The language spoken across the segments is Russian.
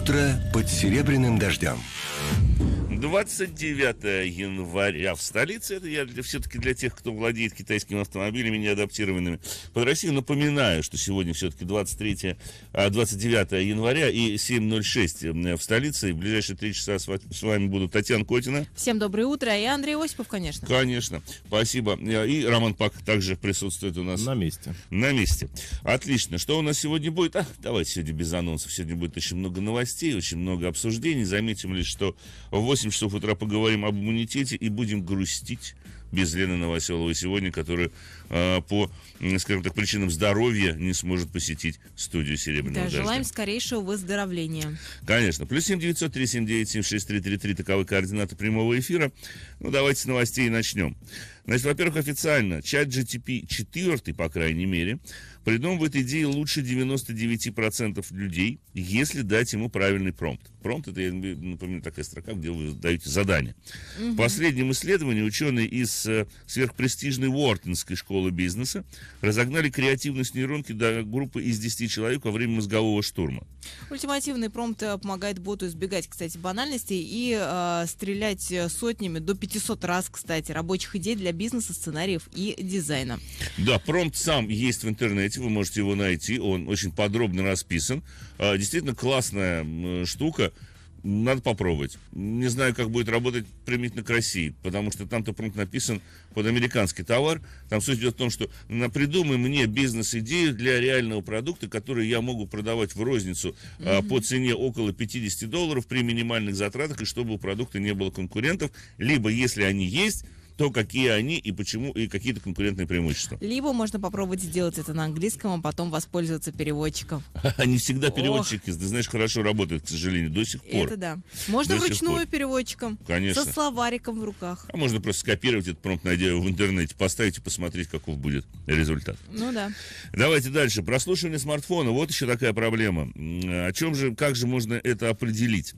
Утро под серебряным дождем. 29 января в столице. Это я для, все-таки для тех, кто владеет китайскими автомобилями, не адаптированными под Россию. Напоминаю, что сегодня все-таки 23, 29 января и 7.06 в столице. И в ближайшие три часа с вами будут Татьяна Котина. Всем доброе утро. И Андрей Осипов, конечно. Конечно. Спасибо. Э, и Роман Пак также присутствует у нас. На месте. На месте. Отлично. Что у нас сегодня будет? А, давайте сегодня без анонсов. Сегодня будет очень много новостей, очень много обсуждений. Заметим лишь, что в 8 10 часов утра поговорим об иммунитете и будем грустить без Лены Новоселовой сегодня, которая Э, по, скажем так, причинам здоровья не сможет посетить студию «Серебряного да, дождя». желаем скорейшего выздоровления. Конечно. Плюс семь девятьсот три семь девять семь шесть три три три. Таковы координаты прямого эфира. Ну, давайте с новостей начнем. Значит, во-первых, официально чат GTP 4, по крайней мере, придумывает идеи лучше 99% людей, если дать ему правильный промпт. Промпт это, я напомню, такая строка, где вы даете задание. Угу. В последнем исследовании ученые из э, сверхпрестижной Уортонской школы школы бизнеса, разогнали креативность нейронки до группы из 10 человек во время мозгового штурма. Ультимативный промпт э, помогает боту избегать, кстати, банальностей и э, стрелять э, сотнями до 500 раз, кстати, рабочих идей для бизнеса, сценариев и дизайна. Да, промпт сам есть в интернете, вы можете его найти, он очень подробно расписан. Э, действительно классная штука надо попробовать. Не знаю, как будет работать примитивно к России, потому что там-то пункт написан под американский товар. Там суть идет в том, что придумай мне бизнес-идею для реального продукта, который я могу продавать в розницу mm-hmm. по цене около 50 долларов при минимальных затратах, и чтобы у продукта не было конкурентов. Либо, если они есть, то, какие они и почему, и какие-то конкурентные преимущества. Либо можно попробовать сделать это на английском, а потом воспользоваться переводчиком. Не всегда переводчики, ты знаешь, хорошо работают, к сожалению, до сих пор. Это да. Можно вручную переводчиком. Конечно. Со словариком в руках. А можно просто скопировать этот промпт, найдя его в интернете, поставить и посмотреть, каков будет результат. Ну да. Давайте дальше. Прослушивание смартфона. Вот еще такая проблема. О чем же, как же можно это определить?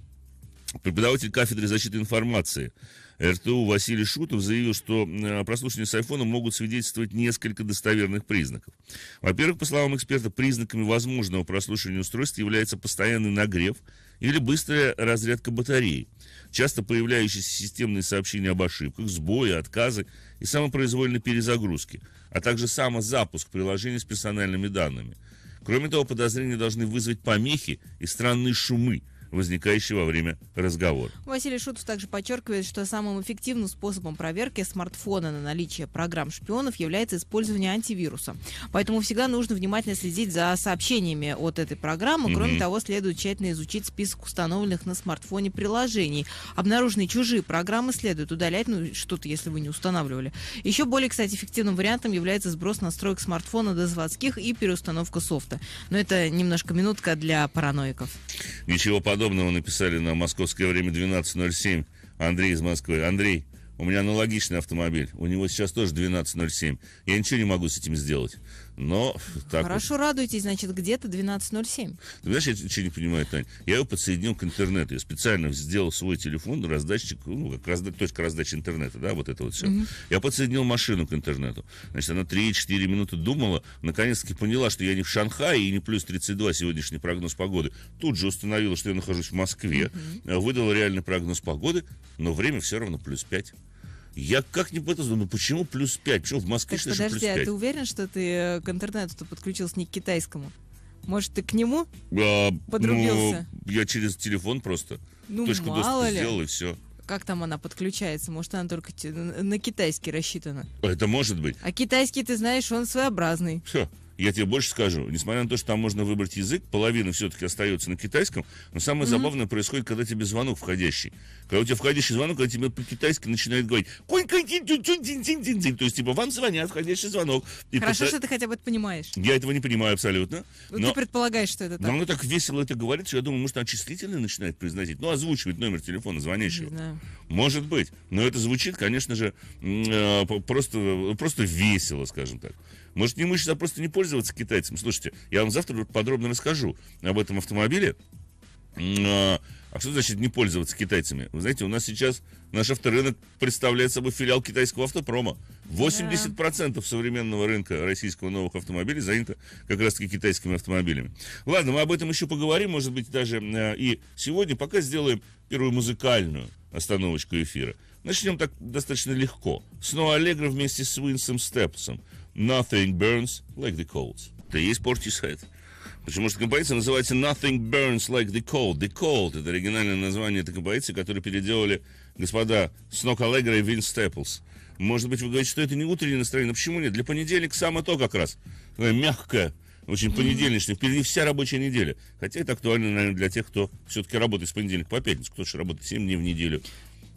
преподаватель кафедры защиты информации РТУ Василий Шутов заявил, что прослушивание с айфоном могут свидетельствовать несколько достоверных признаков. Во-первых, по словам эксперта, признаками возможного прослушивания устройства является постоянный нагрев или быстрая разрядка батареи, часто появляющиеся системные сообщения об ошибках, сбои, отказы и самопроизвольной перезагрузке, а также самозапуск приложений с персональными данными. Кроме того, подозрения должны вызвать помехи и странные шумы – возникающие во время разговора. Василий Шутов также подчеркивает, что самым эффективным способом проверки смартфона на наличие программ-шпионов является использование антивируса. Поэтому всегда нужно внимательно следить за сообщениями от этой программы. Кроме mm-hmm. того, следует тщательно изучить список установленных на смартфоне приложений. Обнаруженные чужие программы следует удалять, ну что-то, если вы не устанавливали. Еще более, кстати, эффективным вариантом является сброс настроек смартфона до заводских и переустановка софта. Но это немножко минутка для параноиков. Ничего подобного подобного написали на московское время 12.07. Андрей из Москвы. Андрей, у меня аналогичный автомобиль. У него сейчас тоже 12.07. Я ничего не могу с этим сделать но... Так Хорошо вот. радуйтесь, значит, где-то 12.07. Ты знаешь, я ничего не понимаю, Тань. Я его подсоединил к интернету. Я специально сделал свой телефон, раздатчик, ну, как разда... точка раздачи интернета, да, вот это вот все. Угу. Я подсоединил машину к интернету. Значит, она 3-4 минуты думала, наконец-таки поняла, что я не в Шанхае и не плюс 32 сегодняшний прогноз погоды. Тут же установила, что я нахожусь в Москве. Угу. Выдала реальный прогноз погоды, но время все равно плюс 5. Я как не подозреваю, ну почему плюс 5? Почему в Москве так, подожди, плюс 5? а ты уверен, что ты э, к интернету подключился не к китайскому? Может, ты к нему а, подрубился? Ну, я через телефон просто. Ну, Точку мало ли. сделал и все. Как там она подключается? Может, она только на китайский рассчитана? Это может быть. А китайский, ты знаешь, он своеобразный. Все. Я тебе больше скажу, несмотря на то, что там можно выбрать язык, половина все-таки остается на китайском, но самое mm-hmm. забавное происходит, когда тебе звонок входящий. Когда у тебя входящий звонок, когда тебе по-китайски начинает говорить То есть, типа, вам звонят, а входящий звонок. И Хорошо, пыта... что ты хотя бы это понимаешь. Я этого не понимаю абсолютно. Ну, но... Ты предполагаешь, что это так. Но оно так весело это говорит, что я думаю, может, отчислительный начинает произносить. Ну, озвучивать номер телефона звонящего. Не знаю. Может быть. Но это звучит, конечно же, э, просто, просто весело, скажем так. Может, не имущество, а просто не пользоваться китайцами? Слушайте, я вам завтра подробно расскажу об этом автомобиле. А, а что значит не пользоваться китайцами? Вы знаете, у нас сейчас наш авторынок представляет собой филиал китайского автопрома. 80% да. современного рынка российского новых автомобилей занято как раз-таки китайскими автомобилями. Ладно, мы об этом еще поговорим, может быть, даже а, и сегодня. Пока сделаем первую музыкальную остановочку эфира. Начнем так достаточно легко. Снова Аллегра вместе с Уинсом Степсом. Nothing burns like the cold. Да есть Portishead. Почему что композиция называется Nothing Burns Like the Cold. The Cold — это оригинальное название этой композиции, которую переделали господа Снок Аллегра и Винс Степлс. Может быть, вы говорите, что это не утреннее настроение. Но почему нет? Для понедельника самое то как раз. Мягкое, очень понедельничное. впереди вся рабочая неделя. Хотя это актуально, наверное, для тех, кто все-таки работает с понедельника по пятницу. Кто же работает 7 дней в неделю,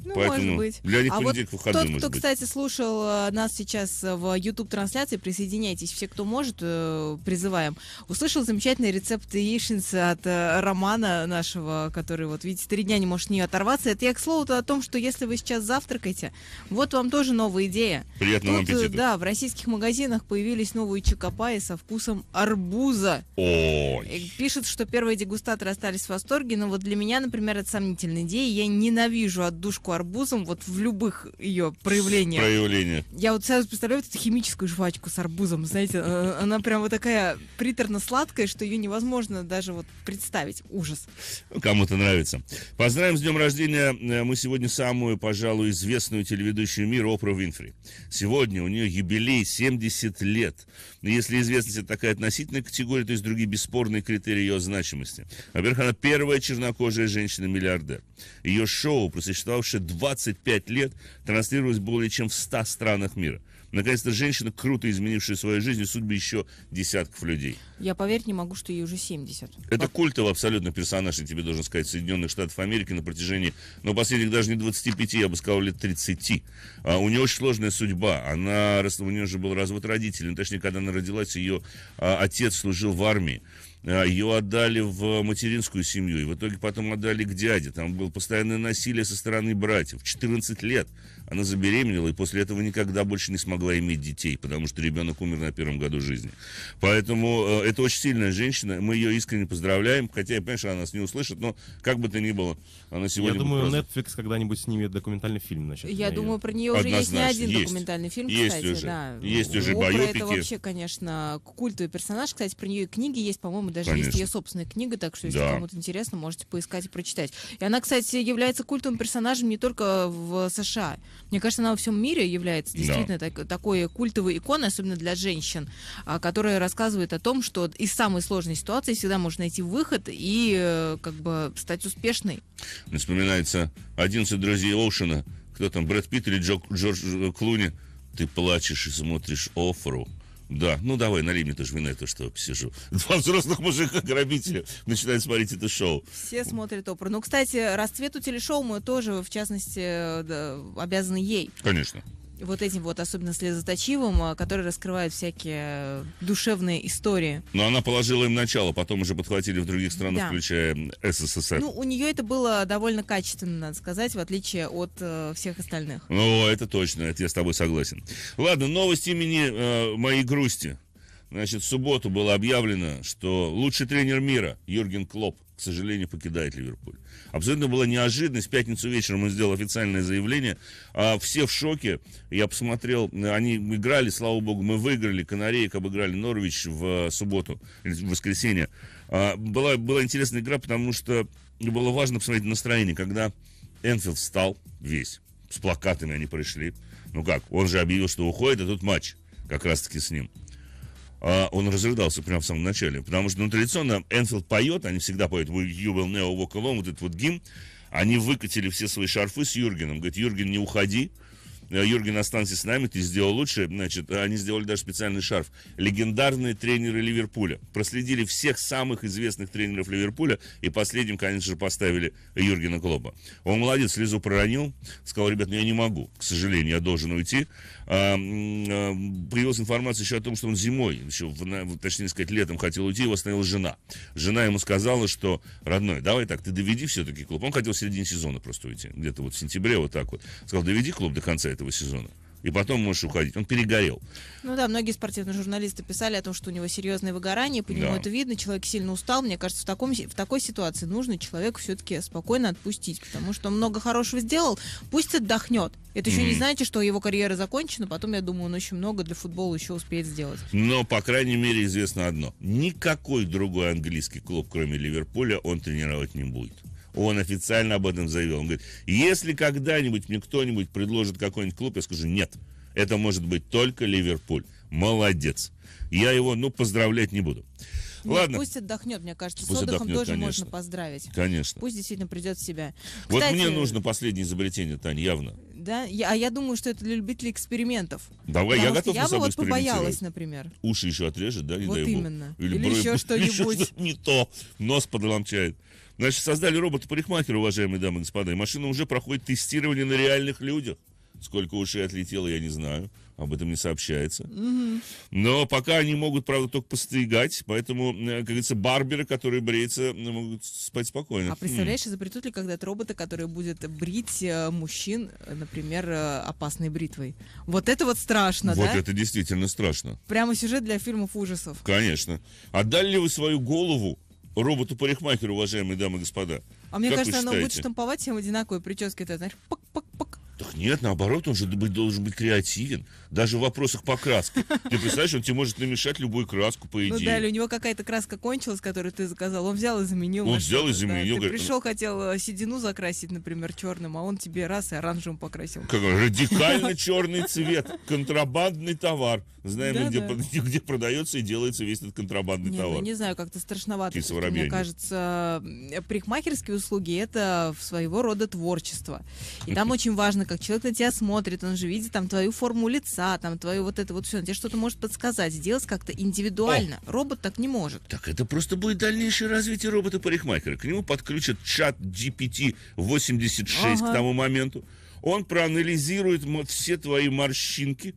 ну, Поэтому может быть. Для них а вот тот, кто, кто кстати, слушал э, нас сейчас в YouTube-трансляции, присоединяйтесь, все, кто может, э, призываем. Услышал замечательный рецепт яичницы от э, Романа нашего, который, вот видите, три дня не может не оторваться. Это я к слову-то о том, что если вы сейчас завтракаете, вот вам тоже новая идея. Приятного Тут, аппетита. Да, в российских магазинах появились новые чокопаи со вкусом арбуза. Ой. Пишут, что первые дегустаторы остались в восторге, но вот для меня, например, это сомнительная идея. Я ненавижу отдушку обжарку арбузом вот в любых ее проявлениях. Проявления. Я вот сразу представляю вот эту химическую жвачку с арбузом, знаете, э, э, она прям вот такая приторно-сладкая, что ее невозможно даже вот представить. Ужас. Кому-то нравится. Поздравим с днем рождения э, мы сегодня самую, пожалуй, известную телеведущую мира Опра Винфри. Сегодня у нее юбилей 70 лет. Если известность это такая относительная категория, то есть другие бесспорные критерии ее значимости. Во-первых, она первая чернокожая женщина-миллиардер. Ее шоу, просуществовавшее 25 лет, транслировалось более чем в 100 странах мира. Наконец-то женщина, круто изменившая свою жизнь и судьбы еще десятков людей. Я поверить не могу, что ей уже 70. Это Пап... культовый абсолютно персонаж, я тебе должен сказать, Соединенных Штатов Америки на протяжении, ну, последних даже не 25, я бы сказал, лет 30. А, у нее очень сложная судьба. Она, у нее же был развод родителей. Ну, точнее, когда она родилась, ее а, отец служил в армии. А, ее отдали в э, материнскую семью, и в итоге потом отдали к дяде. Там было постоянное насилие со стороны братьев. 14 лет она забеременела и после этого никогда больше не смогла иметь детей, потому что ребенок умер на первом году жизни. Поэтому э, это очень сильная женщина. Мы ее искренне поздравляем, хотя я понимаю, что она нас не услышит, но как бы то ни было, она сегодня... Я думаю, праздновать. Netflix когда-нибудь снимет документальный фильм насчет Я нее. думаю, про нее уже Однозначно. есть не один есть. документальный фильм, есть кстати. Уже. Да. Есть уже Опра байопики. это вообще, конечно, культовый персонаж. Кстати, про нее и книги есть, по-моему, даже конечно. есть ее собственная книга, так что если да. кому-то интересно, можете поискать и прочитать. И она, кстати, является культовым персонажем не только в США. Мне кажется, она во всем мире является действительно да. так, такой культовой иконой, особенно для женщин, а, которая рассказывает о том, что из самой сложной ситуации всегда можно найти выход и э, как бы стать успешной. Мне вспоминается 11 друзей Оушена, кто там, Брэд Питт или Джо, Джордж э, Клуни. Ты плачешь и смотришь офру да, ну давай, налей мне тоже вина, то что сижу Два взрослых мужика грабителя начинают смотреть это шоу. Все смотрят опору. Ну, кстати, расцвету телешоу мы тоже, в частности, э, да, обязаны ей. Конечно вот этим вот, особенно слезоточивым, а, который раскрывает всякие э, душевные истории. Но она положила им начало, потом уже подхватили в других странах, да. включая СССР. Ну, у нее это было довольно качественно, надо сказать, в отличие от э, всех остальных. Ну, это точно, это я с тобой согласен. Ладно, новость имени э, моей грусти. Значит, в субботу было объявлено, что лучший тренер мира Юрген Клоп, к сожалению, покидает Ливерпуль. Абсолютно была неожиданность. В пятницу вечером он сделал официальное заявление. А все в шоке. Я посмотрел, они играли, слава богу, мы выиграли. Канареек обыграли Норвич в э, субботу, в воскресенье. А, была, была интересная игра, потому что было важно посмотреть настроение, когда Энфилд встал весь. С плакатами они пришли. Ну как, он же объявил, что уходит, а тут матч как раз-таки с ним. А он разрыдался прямо в самом начале, потому что, ну, традиционно Энфилд поет, они всегда поют «You will never walk alone», вот этот вот гимн, они выкатили все свои шарфы с Юргеном, говорит, Юрген, не уходи, э, Юрген, останься с нами, ты сделал лучше. Значит, они сделали даже специальный шарф. Легендарные тренеры Ливерпуля. Проследили всех самых известных тренеров Ливерпуля. И последним, конечно же, поставили Юргена Клопа. Он молодец, слезу проронил. Сказал, ребят, ну я не могу, к сожалению, я должен уйти. А, а, появилась информация еще о том, что он зимой, еще, в, точнее сказать, летом хотел уйти, его остановила жена. Жена ему сказала, что, родной, давай так, ты доведи все-таки клуб. Он хотел в середине сезона просто уйти, где-то вот в сентябре вот так вот. Сказал, доведи клуб до конца этого сезона и потом можешь уходить. Он перегорел. Ну да, многие спортивные журналисты писали о том, что у него серьезное выгорание, по нему да. это видно, человек сильно устал. Мне кажется, в, таком, в такой ситуации нужно человека все-таки спокойно отпустить, потому что он много хорошего сделал, пусть отдохнет. Это mm еще не знаете, что его карьера закончена, потом, я думаю, он очень много для футбола еще успеет сделать. Но, по крайней мере, известно одно. Никакой другой английский клуб, кроме Ливерпуля, он тренировать не будет. Он официально об этом заявил. Он говорит, если когда-нибудь мне кто-нибудь предложит какой-нибудь клуб, я скажу, нет, это может быть только Ливерпуль. Молодец. Я его, ну, поздравлять не буду. Нет, ну, Ладно. Пусть отдохнет, мне кажется. Пусть с отдохом отдохнет, тоже конечно. можно поздравить. Конечно. Пусть действительно придет в себя. Вот мне нужно последнее изобретение, Тань, явно. Да, я, а я думаю, что это для любителей экспериментов. Давай, я готов Я бы вот побоялась, например. Уши еще отрежет, да, не вот дай бог. именно. Или, Или брой, еще что-нибудь. Еще что не то. Нос подломчает. Значит, создали робота-парикмахера, уважаемые дамы и господа, и машина уже проходит тестирование на реальных людях. Сколько ушей отлетело, я не знаю. Об этом не сообщается. Угу. Но пока они могут, правда, только постригать. Поэтому, э, как говорится, барберы, которые бреются, э, могут спать спокойно. А хм. представляешь, изобретут ли когда-то робота, который будет брить э, мужчин, например, опасной бритвой? Вот это вот страшно, вот да? Вот это действительно страшно. Прямо сюжет для фильмов ужасов. Конечно. Отдали ли вы свою голову роботу-парикмахеру, уважаемые дамы и господа. А мне как кажется, она будет штамповать всем одинаковые прически. Это, знаешь, пак-пак-пак. Так нет, наоборот, он же должен быть креативен. Даже в вопросах покраски. Ты представляешь, он тебе может намешать любую краску, по идее. Ну да, или у него какая-то краска кончилась, которую ты заказал. Он взял и заменил. Он взял и заменил. Да. Ты ну пришел, хотел э, седину закрасить, например, черным, а он тебе раз и оранжевым покрасил. Какой радикально черный цвет. Контрабандный товар. Знаем, да, где, да. где продается и делается весь этот контрабандный не, ну товар. Ну, не знаю, как-то страшновато. Мне кажется, парикмахерские услуги — это своего рода творчество. И там очень важно важно, как человек на тебя смотрит, он же видит там твою форму лица, там твою вот это вот все, он тебе что-то может подсказать, сделать как-то индивидуально. О. Робот так не может. Так это просто будет дальнейшее развитие робота-парикмахера. К нему подключат чат GPT-86 ага. к тому моменту. Он проанализирует все твои морщинки,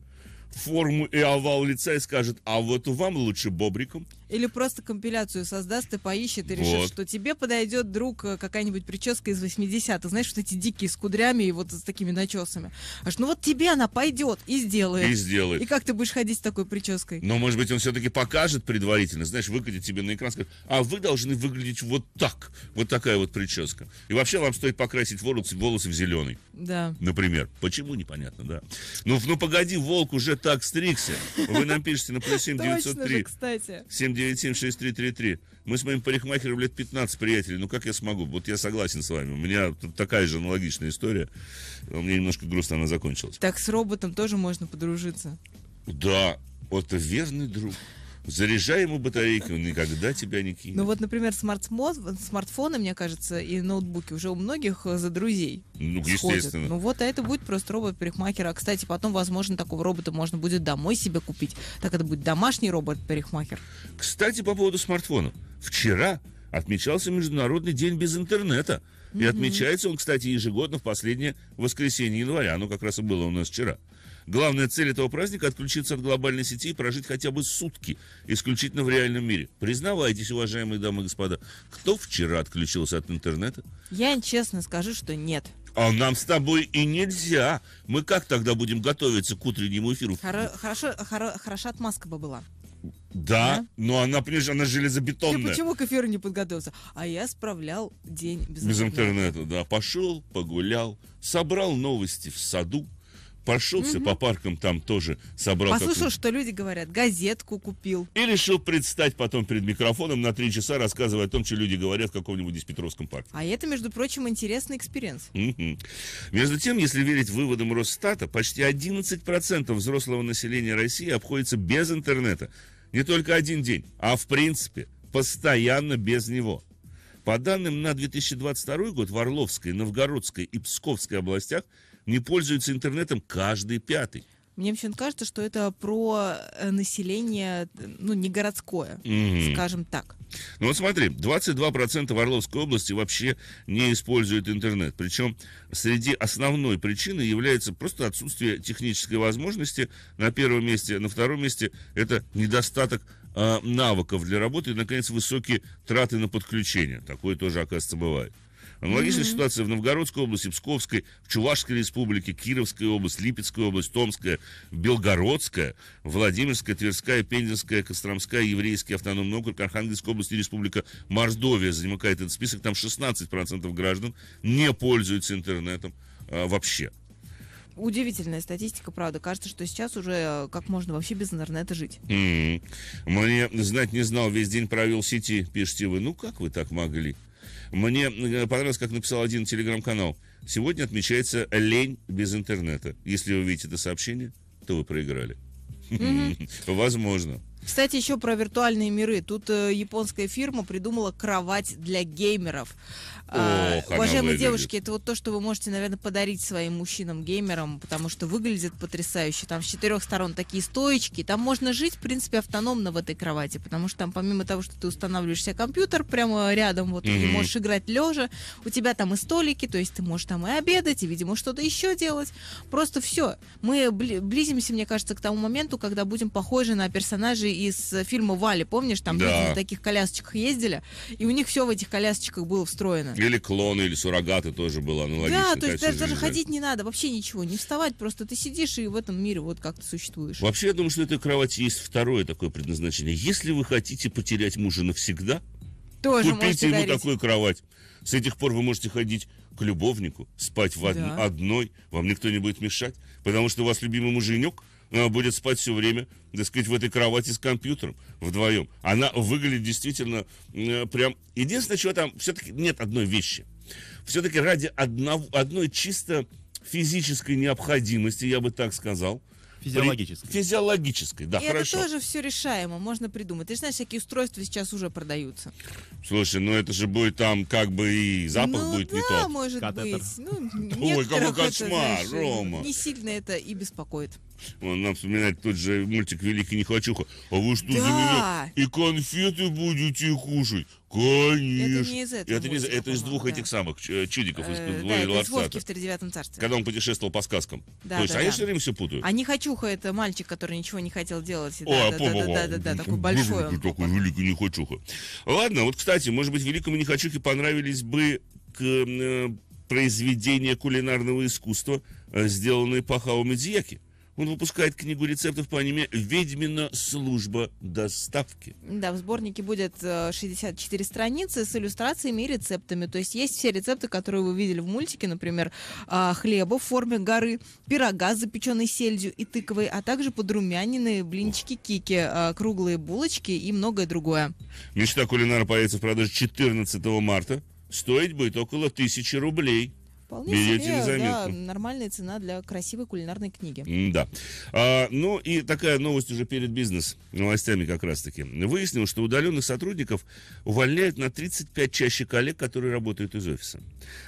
форму и овал лица и скажет, а вот вам лучше бобриком. Или просто компиляцию создаст и поищет, и вот. решит, что тебе подойдет друг э, какая-нибудь прическа из 80-х. Знаешь, вот эти дикие с кудрями и вот с такими начесами. Аж ну вот тебе она пойдет и сделает. И сделает. И как ты будешь ходить с такой прической? Но, может быть, он все-таки покажет предварительно, знаешь, выкатит тебе на экран, скажет, а вы должны выглядеть вот так. Вот такая вот прическа. И вообще вам стоит покрасить волосы, волосы в зеленый. Да. Например. Почему, непонятно, да. Ну, ну погоди, волк уже так стригся. Вы нам пишете на плюс 7 903. Точно же, кстати. 7 967-6333. Мы с моим парикмахером лет 15 приятели, Ну как я смогу? Вот я согласен с вами. У меня такая же аналогичная история. Мне немножко грустно она закончилась. Так с роботом тоже можно подружиться. Да, вот верный друг. Заряжай ему батарейки, он никогда тебя не кинет. Ну вот, например, смартфон, смартфоны, мне кажется, и ноутбуки уже у многих э, за друзей Ну, естественно. Ну вот, а это будет просто робот-парикмахер. А, кстати, потом, возможно, такого робота можно будет домой себе купить. Так это будет домашний робот-парикмахер. Кстати, по поводу смартфона. Вчера отмечался Международный день без интернета. И отмечается он, кстати, ежегодно в последнее воскресенье января. Ну как раз и было у нас вчера. Главная цель этого праздника – отключиться от глобальной сети и прожить хотя бы сутки исключительно в реальном мире. Признавайтесь, уважаемые дамы и господа, кто вчера отключился от интернета? Я честно скажу, что нет. А нам с тобой и нельзя. Мы как тогда будем готовиться к утреннему эфиру? Хоро- хорошо, хоро- хороша отмазка бы была. Да, да, но она, понимаешь, она железобетонная. Ты почему к эфиру не подготовился? А я справлял день без, без интернета. Без интернета, да. Пошел, погулял, собрал новости в саду, пошелся угу. по паркам там тоже, собрал... Послушал, что люди говорят, газетку купил. И решил предстать потом перед микрофоном на три часа, рассказывая о том, что люди говорят в каком-нибудь Диспетровском парке. А это, между прочим, интересный экспириенс. Угу. Между тем, если верить выводам Росстата, почти 11% взрослого населения России обходится без интернета. Не только один день, а в принципе постоянно без него. По данным на 2022 год в Орловской, Новгородской и Псковской областях – не пользуется интернетом каждый пятый. Мне вообще кажется, что это про э, население, ну, не городское, mm-hmm. скажем так. Ну вот смотри, 22% в Орловской области вообще не используют интернет. Причем среди основной причины является просто отсутствие технической возможности на первом месте. А на втором месте это недостаток э, навыков для работы и, наконец, высокие траты на подключение. Такое тоже, оказывается, бывает. Аналогичная mm-hmm. ситуация в Новгородской области, Псковской, в Чувашской республике, Кировской области, Липецкой области, Томская, Белгородская, Владимирская, Тверская, Пензенская, Костромская, Еврейский автономный округ, Архангельская область и Республика Мордовия занимает этот список. Там 16% граждан не пользуются интернетом а, вообще. Удивительная статистика, правда. Кажется, что сейчас уже э, как можно вообще без интернета жить. Mm-hmm. Мне знать не знал, весь день провел в сети, пишите вы. Ну как вы так могли? Мне э, понравилось, как написал один телеграм-канал. Сегодня отмечается лень без интернета. Если вы видите это сообщение, то вы проиграли. Возможно. Кстати, еще про виртуальные миры. Тут э, японская фирма придумала кровать для геймеров. Ох, а, Уважаемые девушки, это вот то, что вы можете, наверное, подарить своим мужчинам-геймерам, потому что выглядит потрясающе. Там с четырех сторон такие стоечки. Там можно жить, в принципе, автономно в этой кровати, потому что там помимо того, что ты устанавливаешь себе компьютер прямо рядом, вот mm-hmm. ты можешь играть лежа, у тебя там и столики, то есть ты можешь там и обедать, и, видимо, что-то еще делать. Просто все. Мы близимся, мне кажется, к тому моменту, когда будем похожи на персонажей из фильма «Вали». Помнишь, там да. люди на таких колясочках ездили, и у них все в этих колясочках было встроено. Или клоны, или суррогаты тоже было аналогично. Да, то есть даже, даже ходить не надо, вообще ничего, не вставать, просто ты сидишь и в этом мире вот как-то существуешь. Вообще, я думаю, что этой кровати есть второе такое предназначение. Если вы хотите потерять мужа навсегда, тоже купите ему дарить. такую кровать. С этих пор вы можете ходить к любовнику, спать в од... да. одной, вам никто не будет мешать, потому что у вас любимый муженек – Э, будет спать все время, так сказать, в этой кровати с компьютером вдвоем. Она выглядит действительно э, прям... Единственное, чего там все-таки нет одной вещи. Все-таки ради одного, одной чисто физической необходимости, я бы так сказал, Физиологической. Физиологической, да, и хорошо. это тоже все решаемо, можно придумать. Ты же знаешь, всякие устройства сейчас уже продаются. Слушай, ну это же будет там как бы и запах ну, будет да, не тот. может Катетер. быть. Ну, Ой, какой кошмар, это, знаешь, Рома. Не сильно это и беспокоит. Он а нам вспоминает тот же мультик «Великий Нехочуха». А вы что, да. за меня и конфеты будете кушать? Конечно. Это не из этого. Это, мультика, это из двух да. этих самых э, чудиков э, из да, это из Вовки в 39 царстве. Когда он путешествовал по сказкам. Да, То есть, да, а да. я все время все путаю. А Нехочуха это мальчик, который ничего не хотел делать. О, а да, да, да, да, да, да, такой большой. Он такой великий Нехочуха. Ладно, вот, кстати, может быть, великому Нехочухе понравились бы э, произведения кулинарного искусства, э, сделанные по Хао Медзияки. Он выпускает книгу рецептов по аниме «Ведьмина служба доставки». Да, в сборнике будет 64 э, страницы с иллюстрациями и рецептами. То есть есть все рецепты, которые вы видели в мультике, например, а, хлеба в форме горы, пирога с запеченной сельдью и тыквой, а также подрумяненные блинчики кики, а, круглые булочки и многое другое. Мечта кулинара появится в продаже 14 марта. Стоить будет около тысячи рублей. Вполне Берете себе, незаметно. Да, нормальная цена для красивой кулинарной книги. да. А, ну и такая новость уже перед бизнес-новостями как раз-таки. Выяснилось, что удаленных сотрудников увольняют на 35 чаще коллег, которые работают из офиса.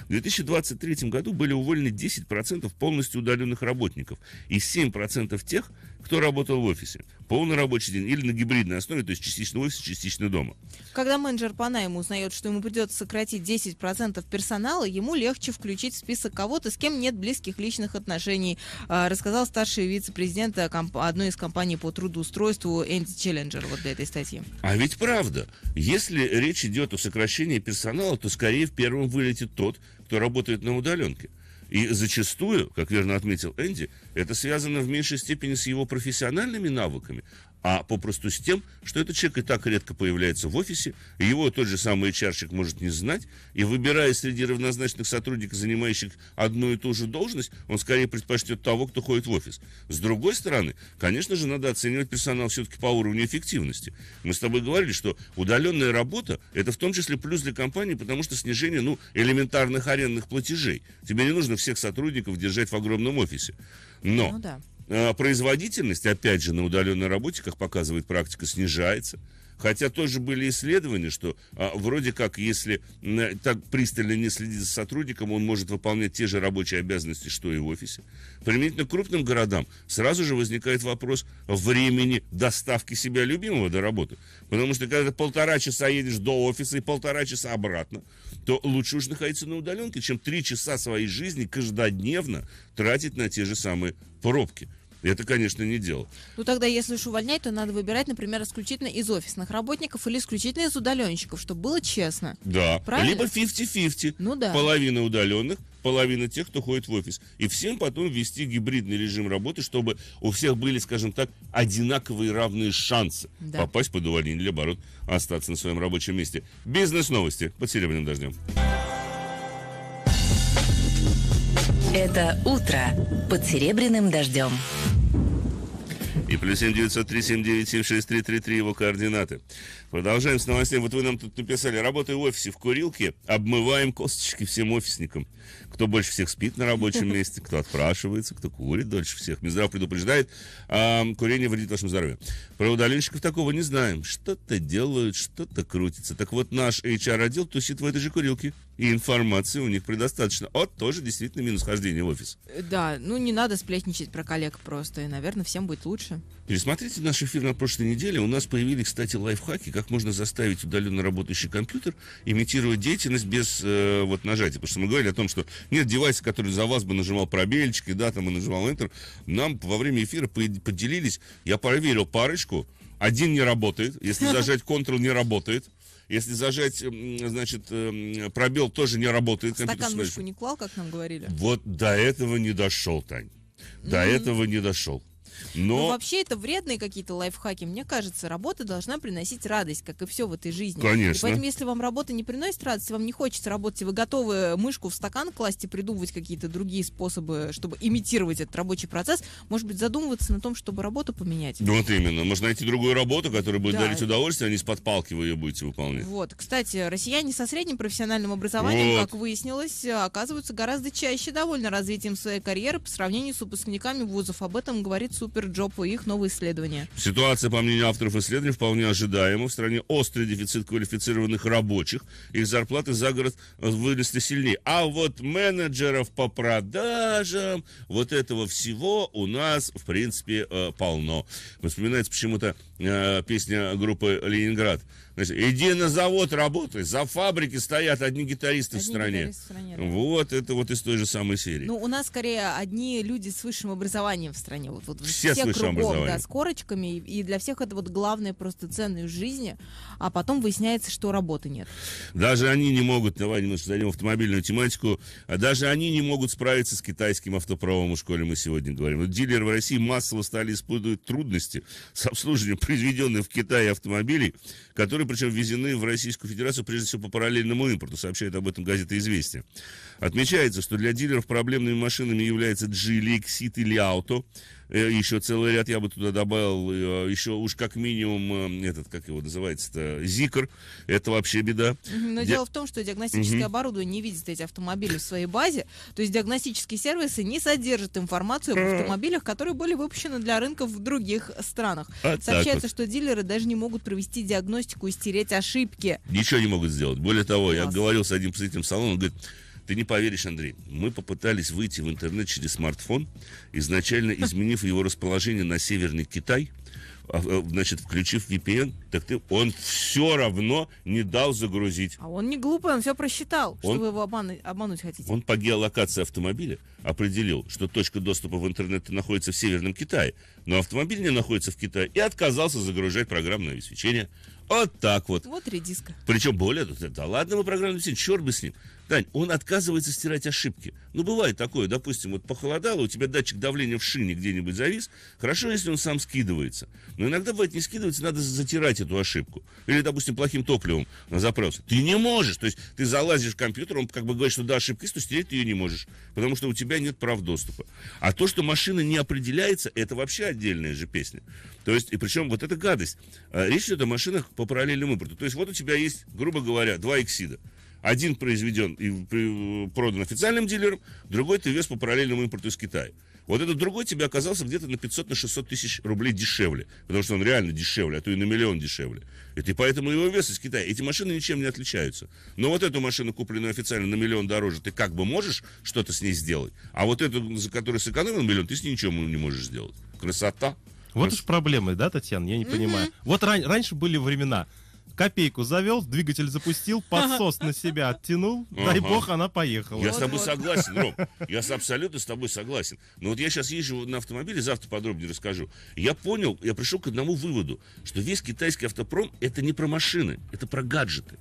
В 2023 году были уволены 10% полностью удаленных работников и 7% тех, кто работал в офисе, полный рабочий день или на гибридной основе, то есть частично в офисе, частично дома. Когда менеджер по найму узнает, что ему придется сократить 10% персонала, ему легче включить в список кого-то, с кем нет близких личных отношений, а, рассказал старший вице-президент одной из компаний по трудоустройству Энди Челленджер вот для этой статьи. А ведь правда, если речь идет о сокращении персонала, то скорее в первом вылетит тот, кто работает на удаленке. И зачастую, как верно отметил Энди, это связано в меньшей степени с его профессиональными навыками, а попросту с тем, что этот человек и так редко появляется в офисе, его тот же самый hr может не знать, и выбирая среди равнозначных сотрудников, занимающих одну и ту же должность, он скорее предпочтет того, кто ходит в офис. С другой стороны, конечно же, надо оценивать персонал все-таки по уровню эффективности. Мы с тобой говорили, что удаленная работа – это в том числе плюс для компании, потому что снижение ну, элементарных арендных платежей. Тебе не нужно всех сотрудников держать в огромном офисе. Но ну, да. А производительность, опять же, на удаленной работе, как показывает практика, снижается. Хотя тоже были исследования, что а, вроде как, если а, так пристально не следить за сотрудником, он может выполнять те же рабочие обязанности, что и в офисе. Применительно к крупным городам сразу же возникает вопрос времени доставки себя любимого до работы. Потому что когда ты полтора часа едешь до офиса и полтора часа обратно, то лучше уж находиться на удаленке, чем три часа своей жизни каждодневно тратить на те же самые пробки. Это, конечно, не дело. Ну тогда, если уж увольнять, то надо выбирать, например, исключительно из офисных работников или исключительно из удаленщиков, чтобы было честно. Да. Правильно? Либо 50-50. Ну да. Половина удаленных, половина тех, кто ходит в офис. И всем потом ввести гибридный режим работы, чтобы у всех были, скажем так, одинаковые равные шансы да. попасть под увольнение или, наоборот, остаться на своем рабочем месте. Бизнес-новости под серебряным дождем. Это «Утро» под серебряным дождем. И плюс семь девятьсот три семь девять семь шесть три три три его координаты. Продолжаем с новостями. Вот вы нам тут написали, работаю в офисе в курилке, обмываем косточки всем офисникам. Кто больше всех спит на рабочем месте, кто отпрашивается, кто курит дольше всех. Минздрав предупреждает, а, курение вредит вашему здоровью. Про удаленщиков такого не знаем. Что-то делают, что-то крутится. Так вот наш HR-отдел тусит в этой же курилке и информации у них предостаточно. А От тоже действительно минус хождение в офис. Да, ну не надо сплетничать про коллег просто, и, наверное, всем будет лучше. Пересмотрите наш эфир на прошлой неделе. У нас появились, кстати, лайфхаки, как можно заставить удаленно работающий компьютер имитировать деятельность без э, вот нажатия. Потому что мы говорили о том, что нет девайса, который за вас бы нажимал пробельчики, да, там и нажимал Enter. Нам во время эфира поделились, я проверил парочку, один не работает, если зажать Ctrl не работает. Если зажать, значит, эм, пробел, тоже не работает. Стакан мышку не клал, как нам говорили? Вот до этого не дошел, Тань. До mm-hmm. этого не дошел. Но... Ну, Но вообще это вредные какие-то лайфхаки. Мне кажется, работа должна приносить радость, как и все в этой жизни. Конечно. И поэтому, если вам работа не приносит радость, вам не хочется работать, вы готовы мышку в стакан класть и придумывать какие-то другие способы, чтобы имитировать этот рабочий процесс, может быть, задумываться на том, чтобы работу поменять. Вот именно. Можно найти другую работу, которая будет да. дарить удовольствие, а не с подпалки вы ее будете выполнять. Вот. Кстати, россияне со средним профессиональным образованием, вот. как выяснилось, оказываются гораздо чаще довольны развитием своей карьеры по сравнению с выпускниками вузов. Об этом говорит суд Суперджопу и их новые исследования. Ситуация, по мнению авторов исследований, вполне ожидаема. В стране острый дефицит квалифицированных рабочих. Их зарплаты за город э, выросли сильнее. А вот менеджеров по продажам, вот этого всего у нас, в принципе, э, полно. Вспоминается почему-то э, песня группы «Ленинград». Иди на завод работай, за фабрики стоят одни гитаристы одни в стране. Гитаристы в стране да. Вот это вот из той же самой серии. Ну, у нас скорее одни люди с высшим образованием в стране. Вот, вот все, все с высшим кругом, образованием. Да, с корочками. И для всех это вот главное просто ценность жизни. А потом выясняется, что работы нет. Даже они не могут, давай немножко зайдем автомобильную тематику, а даже они не могут справиться с китайским автопромом, уж коли мы сегодня говорим. Вот дилеры в России массово стали испытывать трудности с обслуживанием произведенных в Китае автомобилей, которые причем ввезены в Российскую Федерацию прежде всего по параллельному импорту, сообщает об этом газета «Известия». Отмечается, что для дилеров проблемными машинами является Geely, Exit или Auto, Э, еще целый ряд я бы туда добавил, э, еще уж как минимум, э, этот, как его называется-то, Зикр, это вообще беда. Но Ди... дело в том, что диагностическое угу. оборудование не видит эти автомобили в своей базе, то есть диагностические сервисы не содержат информацию об автомобилях, которые были выпущены для рынков в других странах. А Сообщается, вот. что дилеры даже не могут провести диагностику и стереть ошибки. Ничего не могут сделать. Более того, Класс. я говорил с одним представителем салона, он говорит, ты не поверишь, Андрей. Мы попытались выйти в интернет через смартфон, изначально изменив его расположение на Северный Китай, а, э, значит, включив VPN, так ты, он все равно не дал загрузить. А он не глупый, он все просчитал, он, что вы его обмануть, обмануть хотите. Он по геолокации автомобиля определил, что точка доступа в интернет находится в Северном Китае, но автомобиль не находится в Китае, и отказался загружать программное обеспечение. Вот так вот. Вот редиска. Причем более, да ладно, мы программу обеспечение, черт бы с ним. Дань, он отказывается стирать ошибки. Ну, бывает такое, допустим, вот похолодало, у тебя датчик давления в шине где-нибудь завис. Хорошо, если он сам скидывается. Но иногда, бывает, не скидывается, надо затирать эту ошибку. Или, допустим, плохим топливом на заправился. Ты не можешь. То есть ты залазишь в компьютер, он как бы говорит, что да, ошибка есть, то стереть ты ее не можешь. Потому что у тебя нет прав доступа. А то, что машина не определяется, это вообще отдельная же песня. То есть, и причем вот эта гадость. А, речь идет о машинах по параллельному импорту. То есть, вот у тебя есть, грубо говоря, два эксида. Один произведен и продан официальным дилером, другой ты вез по параллельному импорту из Китая. Вот этот другой тебе оказался где-то на 500-600 на тысяч рублей дешевле, потому что он реально дешевле, а то и на миллион дешевле. И ты поэтому его вез из Китая. Эти машины ничем не отличаются. Но вот эту машину, купленную официально на миллион дороже, ты как бы можешь что-то с ней сделать, а вот эту, за которую сэкономил миллион, ты с ней ничего не можешь сделать. Красота. Вот уж проблемы, да, Татьяна, я не понимаю. Вот ран- раньше были времена. Копейку завел, двигатель запустил, подсос на себя оттянул, ага. дай бог, она поехала. Я с тобой согласен, Ром. Я абсолютно с тобой согласен. Но вот я сейчас езжу на автомобиле, завтра подробнее расскажу. Я понял, я пришел к одному выводу, что весь китайский автопром это не про машины, это про гаджеты.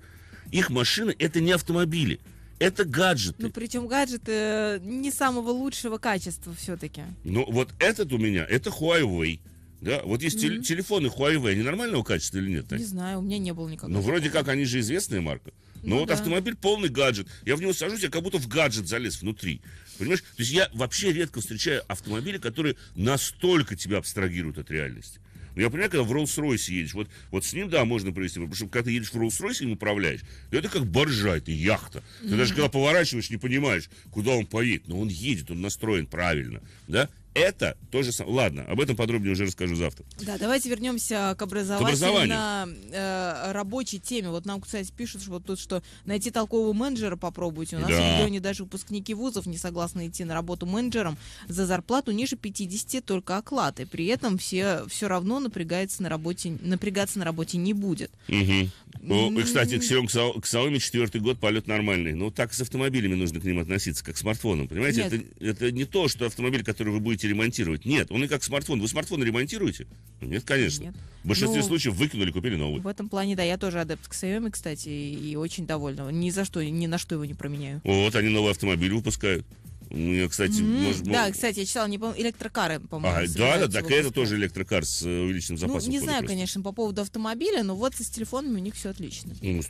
Их машины это не автомобили. Это гаджеты. Ну, причем гаджеты э, не самого лучшего качества все-таки. Ну, вот этот у меня, это Huawei. Да, вот есть mm-hmm. телефоны Huawei, они нормального качества или нет? Не знаю, у меня не было никакого. Ну, вроде как, они же известная марка. Ну но ну, вот да. автомобиль полный гаджет. Я в него сажусь, я как будто в гаджет залез внутри. Понимаешь? То есть я вообще редко встречаю автомобили, которые настолько тебя абстрагируют от реальности. Ну, я понимаю, когда в Роллс-Ройсе едешь, вот, вот с ним, да, можно провести, потому что когда ты едешь в Роллс-Ройсе, им управляешь, это как боржа, это яхта. Ты mm-hmm. даже когда поворачиваешь, не понимаешь, куда он поедет, но он едет, он настроен правильно, да? Это то же самое. Ладно, об этом подробнее уже расскажу завтра. Да, давайте вернемся к образованию. образовательно э, рабочей теме. Вот нам, кстати, пишут, что вот тут что найти толкового менеджера попробуйте. У нас да. в регионе даже выпускники вузов не согласны идти на работу менеджером за зарплату ниже 50 только оклад. И при этом все все равно напрягается на работе, напрягаться на работе не будет. Угу. Ну, и, кстати, к Xiaomi четвертый год полет нормальный. Но ну, так с автомобилями нужно к ним относиться, как к смартфонам. Понимаете, это, это не то, что автомобиль, который вы будете будете ремонтировать? Нет, он и как смартфон. Вы смартфон ремонтируете? Нет, конечно. Нет. В большинстве ну, случаев выкинули, купили новый. В этом плане, да, я тоже адепт к Xiaomi, кстати, и очень довольна. Ни за что, ни на что его не променяю. Вот, они новый автомобиль выпускают. У ну, нее, кстати, mm-hmm. может быть... Да, кстати, я читала, не помню, электрокары, по-моему. А, да, да, так это тоже электрокар с э, увеличенным ну, запасом. Ну, не знаю, просто. конечно, по поводу автомобиля, но вот с телефонами у них все отлично. Ну,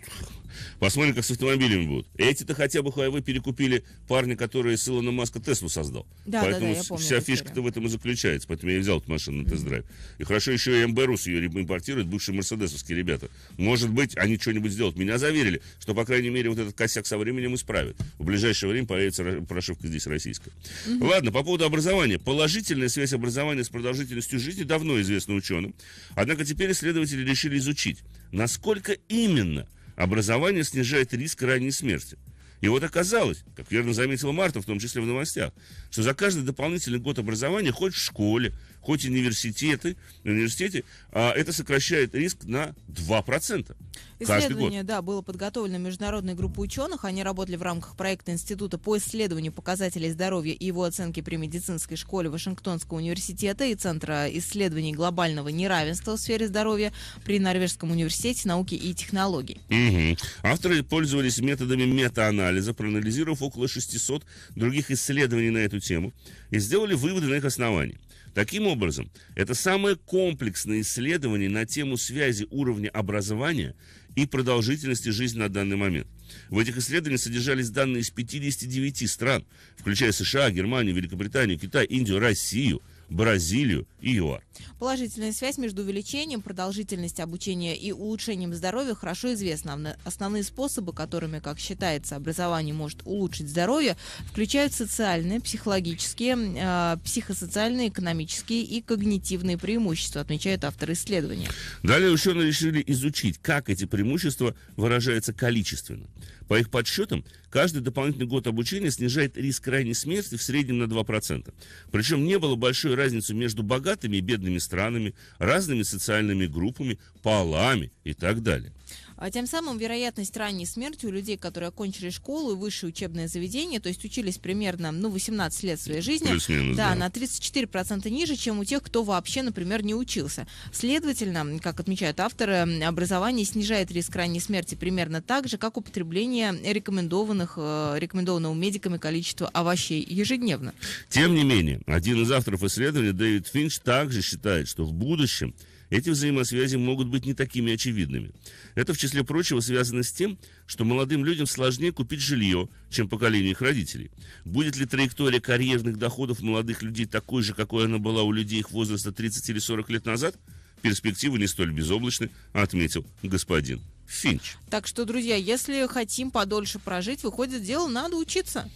посмотрим, как с автомобилями будут. Эти-то хотя бы Huawei перекупили парни, которые с Илона Маска Теслу создал. Да, Поэтому да, да, я помню, вся фишка-то в этом и заключается. Поэтому я взял эту машину на тест-драйв. И хорошо еще и МБРУС ее импортирует. бывшие мерседесовские ребята. Может быть, они что-нибудь сделают. Меня заверили, что, по крайней мере, вот этот косяк со временем исправят. В ближайшее время появится прошивка здесь российская. Угу. Ладно, по поводу образования. Положительная связь образования с продолжительностью жизни давно известна ученым. Однако теперь исследователи решили изучить, насколько именно образование снижает риск ранней смерти. И вот оказалось, как верно заметила Марта, в том числе в новостях, что за каждый дополнительный год образования хоть в школе, хоть университеты, университете, а, это сокращает риск на 2%. Исследование, да, было подготовлено международной группой ученых. Они работали в рамках проекта Института по исследованию показателей здоровья и его оценки при медицинской школе Вашингтонского университета и Центра исследований глобального неравенства в сфере здоровья при Норвежском университете науки и технологий. Угу. Авторы пользовались методами метаанализа, проанализировав около 600 других исследований на эту тему, и сделали выводы на их основании. Таким образом, это самое комплексное исследование на тему связи уровня образования и продолжительности жизни на данный момент. В этих исследованиях содержались данные из 59 стран, включая США, Германию, Великобританию, Китай, Индию, Россию, Бразилию и ЮАР. Положительная связь между увеличением продолжительности обучения и улучшением здоровья хорошо известна. Основные способы, которыми, как считается, образование может улучшить здоровье, включают социальные, психологические, э, психосоциальные, экономические и когнитивные преимущества, отмечают авторы исследования. Далее ученые решили изучить, как эти преимущества выражаются количественно. По их подсчетам, Каждый дополнительный год обучения снижает риск крайней смерти в среднем на 2%. Причем не было большой разницы между богатыми и бедными странами, разными социальными группами, полами и так далее. А тем самым вероятность ранней смерти у людей, которые окончили школу и высшее учебное заведение, то есть учились примерно ну, 18 лет своей жизни, да, да, на 34% ниже, чем у тех, кто вообще, например, не учился. Следовательно, как отмечают авторы, образование снижает риск ранней смерти примерно так же, как употребление рекомендованных, э, рекомендованного медиками количества овощей ежедневно. Тем не менее, один из авторов исследования, Дэвид Финч, также считает, что в будущем эти взаимосвязи могут быть не такими очевидными. Это, в числе прочего, связано с тем, что молодым людям сложнее купить жилье, чем поколению их родителей. Будет ли траектория карьерных доходов молодых людей такой же, какой она была у людей их возраста 30 или 40 лет назад? Перспективы не столь безоблачны, отметил господин Финч. Так что, друзья, если хотим подольше прожить, выходит дело, надо учиться.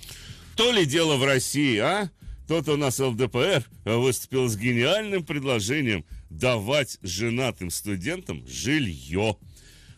То ли дело в России, а? Тот у нас ЛДПР выступил с гениальным предложением давать женатым студентам жилье,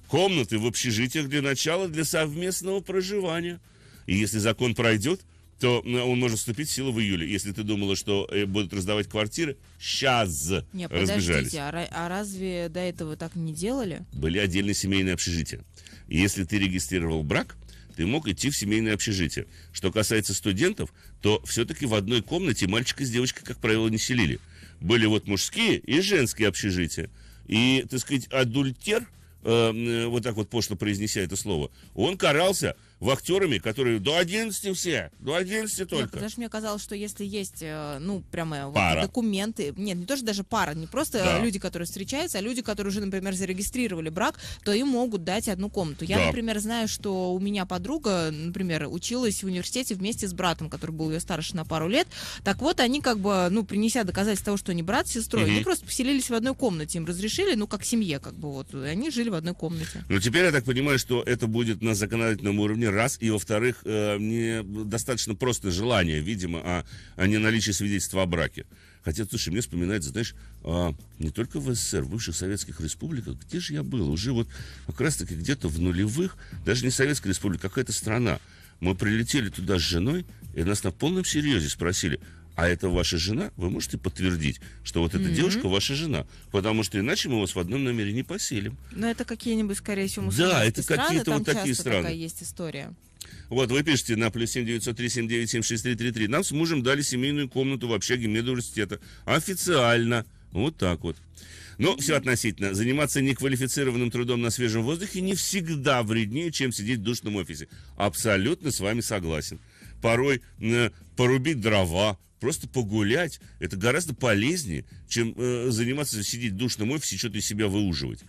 комнаты в общежитиях для начала для совместного проживания. И если закон пройдет, то э, он может вступить в силу в июле. Если ты думала, что э, будут раздавать квартиры, сейчас Нет, разбежались. Подождите, а, а, разве до этого так не делали? Были отдельные семейные общежития. Если ты регистрировал брак, ты мог идти в семейное общежитие. Что касается студентов, то все-таки в одной комнате мальчика с девочкой, как правило, не селили были вот мужские и женские общежития. И, так сказать, адультер, э, э вот так вот пошло произнеся это слово, он карался в актерами, которые до 11 все, до 11 ну, только. Нет, потому что мне казалось, что если есть, э, ну, прямо пара. Вот, документы, нет, не то, что даже пара, не просто э, да. люди, которые встречаются, а люди, которые уже, например, зарегистрировали брак, то им могут дать одну комнату. Я, да. например, знаю, что у меня подруга, например, училась в университете вместе с братом, который был ее старше на пару лет. Так вот, они как бы, ну, принеся доказательства того, что они брат с сестрой, угу. они просто поселились в одной комнате, им разрешили, ну, как семье, как бы вот, и они жили в одной комнате. Но ну, теперь я так понимаю, что это будет на законодательном уровне не раз, и, во-вторых, э, не достаточно просто желание, видимо, а, а не наличие свидетельства о браке. Хотя, слушай, мне вспоминается, знаешь, а, не только в СССР, в бывших советских республиках, где же я был? Уже вот как раз-таки где-то в нулевых, даже не Советская республика, а какая-то страна. Мы прилетели туда с женой, и нас на полном серьезе спросили – а это ваша жена, вы можете подтвердить, что вот эта mm-hmm. девушка ваша жена, потому что иначе мы вас в одном номере не поселим. Но это какие-нибудь, скорее всего, мусульманские Да, это страны, какие-то вот такие страны. Такая есть история. Вот, вы пишете на плюс 7 903 797 6333. Нам с мужем дали семейную комнату в общаге медуниверситета. Официально. Вот так вот. Но все относительно. Заниматься неквалифицированным трудом на свежем воздухе не всегда вреднее, чем сидеть в душном офисе. Абсолютно с вами согласен. Порой э, порубить дрова, Просто погулять это гораздо полезнее, чем э, заниматься, сидеть в душном офисе, что-то из себя выуживать.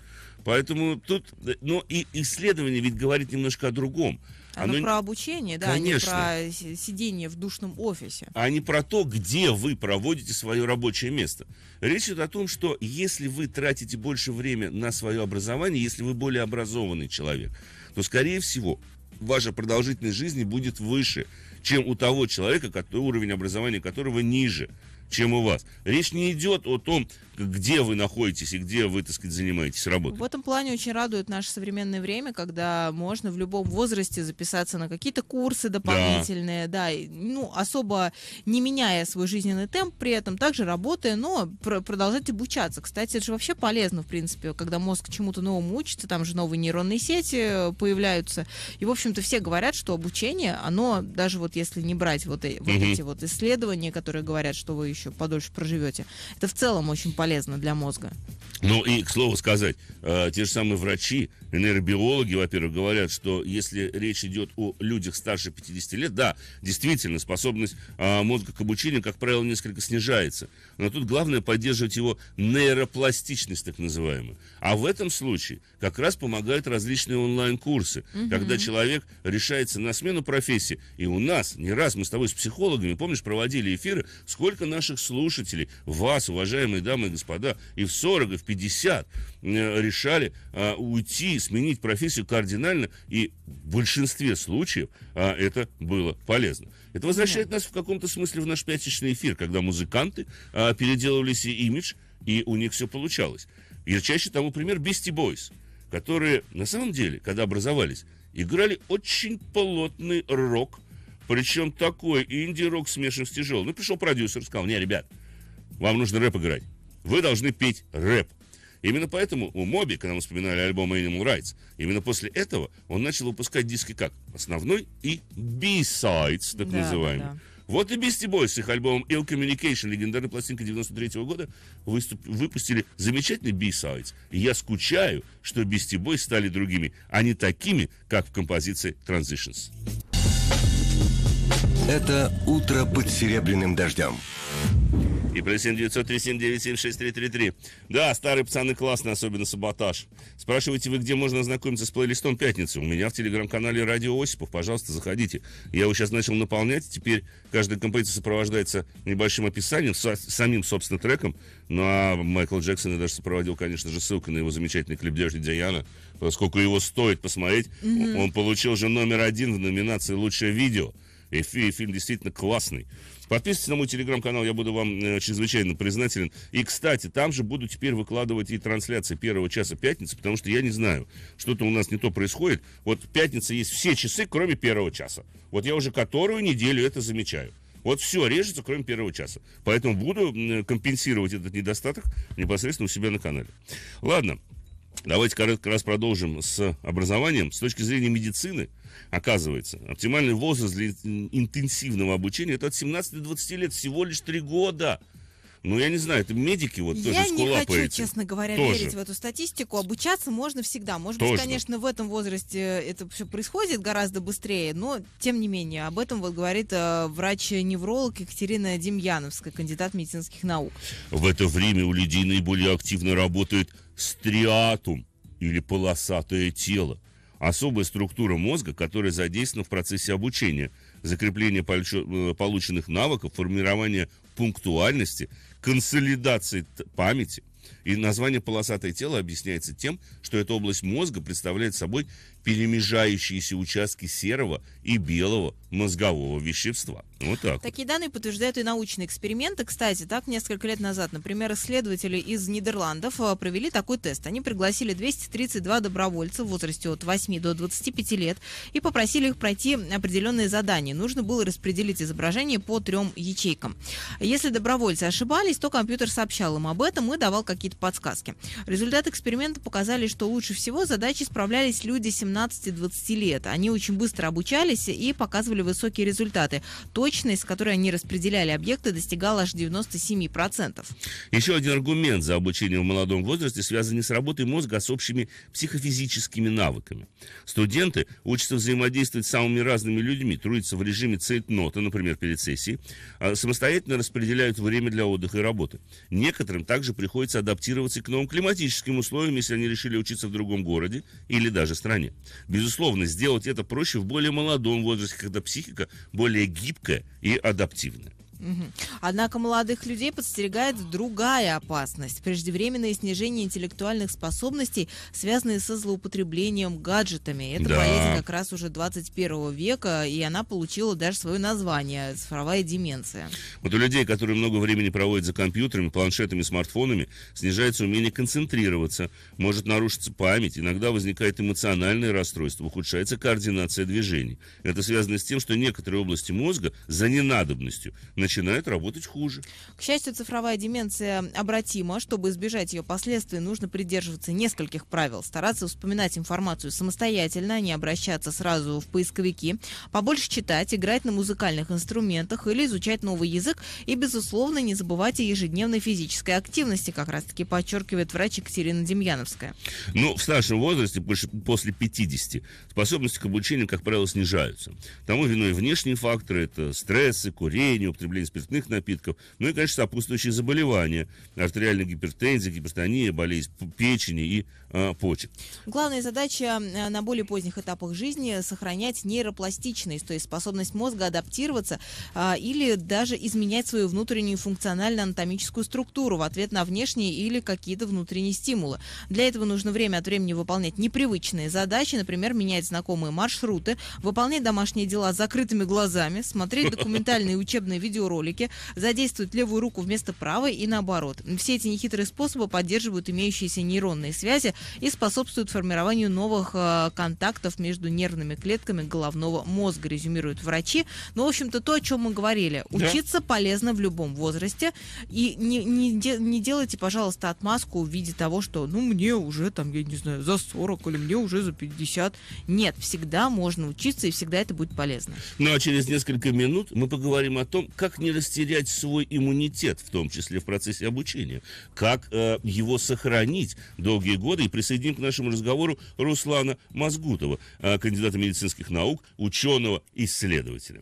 Поэтому тут, э, но и исследование ведь говорит немножко о другом. А, Оно, Оно ну, про обучение, да, конечно. а не про сидение в душном офисе. А не про то, где вы проводите свое рабочее место. Речь идет о том, что если вы тратите больше времени на свое образование, если вы более образованный человек, то, скорее всего, ваша продолжительность жизни будет выше, чем у того человека, который, уровень образования которого ниже чем у вас. Речь не идет о том, где вы находитесь и где вы, так сказать, занимаетесь работой. В этом плане очень радует наше современное время, когда можно в любом возрасте записаться на какие-то курсы дополнительные, да, да ну, особо не меняя свой жизненный темп, при этом также работая, но пр- продолжать обучаться. Кстати, это же вообще полезно, в принципе, когда мозг чему-то новому учится, там же новые нейронные сети э, появляются. И, в общем-то, все говорят, что обучение, оно, даже вот если не брать вот, э- вот угу. эти вот исследования, которые говорят, что вы еще подольше проживете. Это в целом очень полезно для мозга. Ну и, к слову сказать, э, те же самые врачи, нейробиологи, во-первых, говорят, что если речь идет о людях старше 50 лет, да, действительно, способность а, мозга к обучению, как правило, несколько снижается. Но тут главное поддерживать его нейропластичность, так называемую. А в этом случае как раз помогают различные онлайн-курсы, угу. когда человек решается на смену профессии. И у нас не раз мы с тобой с психологами, помнишь, проводили эфиры, сколько наши наших слушателей, вас, уважаемые дамы и господа, и в 40, и в 50 э, решали а, уйти, сменить профессию кардинально, и в большинстве случаев а, это было полезно. Это возвращает нас в каком-то смысле в наш пятничный эфир, когда музыканты а, переделывали себе имидж, и у них все получалось. чаще тому пример Beastie Boys, которые на самом деле, когда образовались, играли очень плотный рок – причем такой инди-рок смешан с тяжелым. Ну, пришел продюсер, сказал, не, ребят, вам нужно рэп играть. Вы должны петь рэп. Именно поэтому у Моби, когда мы вспоминали альбом Animal Rights, именно после этого он начал выпускать диски как основной и B-sides, так да, называемый. Да, да. Вот и Beastie Boys с их альбомом Ill Communication, легендарной пластинка 93 -го года, выступ, выпустили замечательный B-sides. И я скучаю, что Beastie Boys стали другими, а не такими, как в композиции Transitions. Это «Утро под серебряным дождем». И плюс 7 937 Да, старые пацаны классно, особенно саботаж. Спрашиваете вы, где можно ознакомиться с плейлистом пятницы? У меня в телеграм-канале «Радио Осипов». Пожалуйста, заходите. Я его сейчас начал наполнять. Теперь каждая композиция сопровождается небольшим описанием, с самим, собственно, треком. Ну, а Майкл Джексон я даже сопроводил, конечно же, ссылкой на его замечательный клип «Дежди Диана». Поскольку его стоит посмотреть, mm-hmm. он получил же номер один в номинации «Лучшее видео». И фильм, действительно классный. Подписывайтесь на мой телеграм-канал, я буду вам э, чрезвычайно признателен. И, кстати, там же буду теперь выкладывать и трансляции первого часа пятницы, потому что я не знаю, что-то у нас не то происходит. Вот пятница есть все часы, кроме первого часа. Вот я уже которую неделю это замечаю. Вот все режется, кроме первого часа. Поэтому буду компенсировать этот недостаток непосредственно у себя на канале. Ладно, Давайте коротко раз продолжим с образованием. С точки зрения медицины, оказывается, оптимальный возраст для интенсивного обучения это от 17 до 20 лет, всего лишь 3 года. Ну, я не знаю, это медики вот я тоже Я не хочу, эти. честно говоря, тоже. верить в эту статистику. Обучаться можно всегда. Может тоже. быть, конечно, в этом возрасте э, это все происходит гораздо быстрее, но, тем не менее, об этом вот говорит э, врач-невролог Екатерина Демьяновская, кандидат медицинских наук. В это время у людей наиболее активно работают стриатум или полосатое тело. Особая структура мозга, которая задействована в процессе обучения, закрепления э, полученных навыков, формирования пунктуальности, консолидации памяти – и название полосатое тело объясняется тем, что эта область мозга представляет собой перемежающиеся участки серого и белого мозгового вещества. Вот так. Такие вот. данные подтверждают и научные эксперименты. Кстати, так несколько лет назад, например, исследователи из Нидерландов а, провели такой тест. Они пригласили 232 добровольца в возрасте от 8 до 25 лет и попросили их пройти определенные задания. Нужно было распределить изображение по трем ячейкам. Если добровольцы ошибались, то компьютер сообщал им об этом и давал какие-то подсказки. Результаты эксперимента показали, что лучше всего задачи справлялись люди 17 18-20 лет. Они очень быстро обучались и показывали высокие результаты. Точность, с которой они распределяли объекты, достигала аж 97%. Еще один аргумент за обучение в молодом возрасте связан не с работой мозга, а с общими психофизическими навыками. Студенты учатся взаимодействовать с самыми разными людьми, трудятся в режиме цейтнота, например, перед сессией, а самостоятельно распределяют время для отдыха и работы. Некоторым также приходится адаптироваться к новым климатическим условиям, если они решили учиться в другом городе или даже стране. Безусловно, сделать это проще в более молодом возрасте, когда психика более гибкая и адаптивная. Однако молодых людей подстерегает другая опасность – преждевременное снижение интеллектуальных способностей, связанные со злоупотреблением гаджетами. Это да. болезнь как раз уже 21 века, и она получила даже свое название – цифровая деменция. Вот у людей, которые много времени проводят за компьютерами, планшетами, смартфонами, снижается умение концентрироваться, может нарушиться память, иногда возникает эмоциональное расстройство, ухудшается координация движений. Это связано с тем, что некоторые области мозга за ненадобностью – начинает работать хуже. К счастью, цифровая деменция обратима. Чтобы избежать ее последствий, нужно придерживаться нескольких правил. Стараться вспоминать информацию самостоятельно, а не обращаться сразу в поисковики. Побольше читать, играть на музыкальных инструментах или изучать новый язык. И, безусловно, не забывать о ежедневной физической активности, как раз-таки подчеркивает врач Екатерина Демьяновская. Ну, в старшем возрасте, после 50, способности к обучению, как правило, снижаются. К Тому виной внешние факторы, это стрессы, курение, употребление алкоголя спиртных напитков, ну и, конечно, сопутствующие заболевания, артериальная гипертензия, гипертония, болезнь печени и э, почек. Главная задача на более поздних этапах жизни – сохранять нейропластичность, то есть способность мозга адаптироваться э, или даже изменять свою внутреннюю функционально-анатомическую структуру в ответ на внешние или какие-то внутренние стимулы. Для этого нужно время от времени выполнять непривычные задачи, например, менять знакомые маршруты, выполнять домашние дела с закрытыми глазами, смотреть документальные и учебные видео видеоролике задействует левую руку вместо правой и наоборот. Все эти нехитрые способы поддерживают имеющиеся нейронные связи и способствуют формированию новых э, контактов между нервными клетками головного мозга, резюмируют врачи. Но, ну, в общем-то, то, о чем мы говорили. Учиться да. полезно в любом возрасте. И не, не, не делайте, пожалуйста, отмазку в виде того, что ну мне уже там, я не знаю, за 40 или мне уже за 50. Нет, всегда можно учиться и всегда это будет полезно. Ну а через несколько минут мы поговорим о том, как не растерять свой иммунитет, в том числе в процессе обучения, как э, его сохранить долгие годы. И присоединим к нашему разговору Руслана Мазгутова, э, кандидата медицинских наук, ученого, исследователя.